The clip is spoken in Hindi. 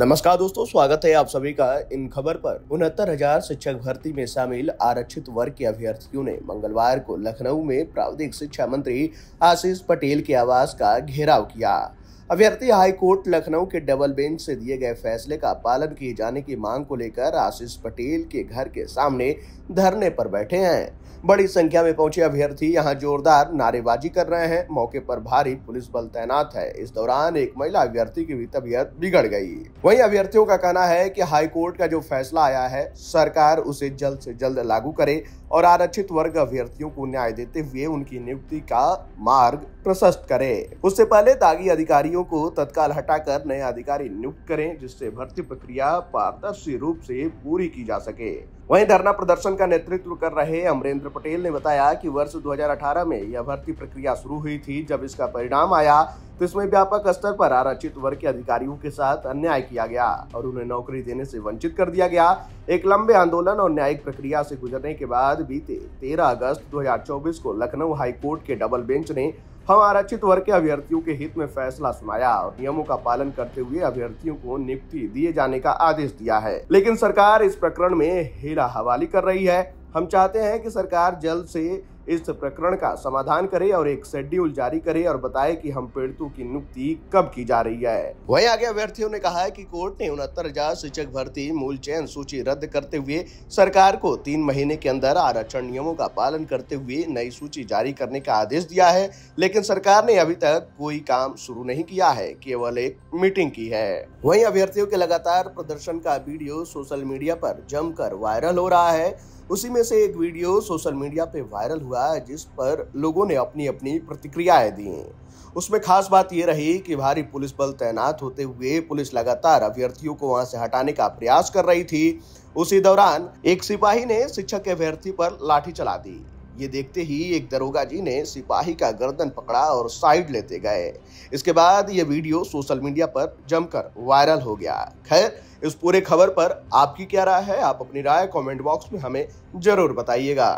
नमस्कार दोस्तों स्वागत है आप सभी का इन खबर पर उनहत्तर हजार शिक्षक भर्ती में शामिल आरक्षित वर्ग के अभ्यर्थियों ने मंगलवार को लखनऊ में प्राविधिक शिक्षा मंत्री आशीष पटेल के आवास का घेराव किया अभ्यर्थी हाईकोर्ट लखनऊ के डबल बेंच से दिए गए फैसले का पालन किए जाने की मांग को लेकर आशीष पटेल के घर के सामने धरने पर बैठे हैं बड़ी संख्या में पहुंचे अभ्यर्थी यहां जोरदार नारेबाजी कर रहे हैं मौके पर भारी पुलिस बल तैनात है इस दौरान एक महिला अभ्यर्थी की भी तबीयत बिगड़ गई वहीं अभ्यर्थियों का कहना है कि हाईकोर्ट का जो फैसला आया है सरकार उसे जल्द से जल्द लागू करे और आरक्षित वर्ग अभ्यर्थियों को न्याय देते हुए उनकी नियुक्ति का मार्ग प्रशस्त करे उससे पहले दागी अधिकारियों अधिकारियों को तत्काल हटाकर नए अधिकारी नियुक्त करें जिससे भर्ती प्रक्रिया पारदर्शी रूप से पूरी की जा सके वहीं धरना प्रदर्शन का नेतृत्व कर रहे अमरेंद्र पटेल ने बताया कि वर्ष 2018 में यह भर्ती प्रक्रिया शुरू हुई थी जब इसका परिणाम आया तो इसमें व्यापक स्तर पर आरक्षित वर्ग के अधिकारियों के साथ अन्याय किया गया और उन्हें नौकरी देने से वंचित कर दिया गया एक लंबे आंदोलन और न्यायिक प्रक्रिया से गुजरने के बाद बीते 13 अगस्त 2024 को लखनऊ हाईकोर्ट के डबल बेंच ने हम आरक्षित वर्ग के अभ्यर्थियों के हित में फैसला सुनाया और नियमों का पालन करते हुए अभ्यर्थियों को नियुक्ति दिए जाने का आदेश दिया है लेकिन सरकार इस प्रकरण में हेरा हवाली कर रही है हम चाहते हैं कि सरकार जल्द से इस प्रकरण का समाधान करे और एक शेड्यूल जारी करे और बताए कि हम पीड़ितों की नियुक्ति कब की जा रही है वही आगे अभ्यर्थियों ने कहा है की कोर्ट ने उनहत्तर हजार शिक्षक भर्ती मूल चयन सूची रद्द करते हुए सरकार को तीन महीने के अंदर आरक्षण नियमों का पालन करते हुए नई सूची जारी करने का आदेश दिया है लेकिन सरकार ने अभी तक कोई काम शुरू नहीं किया है केवल एक मीटिंग की है वही अभ्यर्थियों के लगातार प्रदर्शन का वीडियो सोशल मीडिया पर जमकर वायरल हो रहा है उसी में से एक वीडियो सोशल मीडिया पे वायरल हुआ होगा जिस पर लोगों ने अपनी अपनी प्रतिक्रियाएं दी उसमें खास बात यह रही कि भारी पुलिस बल तैनात होते हुए पुलिस लगातार अभ्यर्थियों को वहां से हटाने का प्रयास कर रही थी उसी दौरान एक सिपाही ने शिक्षक के अभ्यर्थी पर लाठी चला दी ये देखते ही एक दरोगा जी ने सिपाही का गर्दन पकड़ा और साइड लेते गए इसके बाद ये वीडियो सोशल मीडिया पर जमकर वायरल हो गया खैर इस पूरे खबर पर आपकी क्या राय है आप अपनी राय कमेंट बॉक्स में हमें जरूर बताइएगा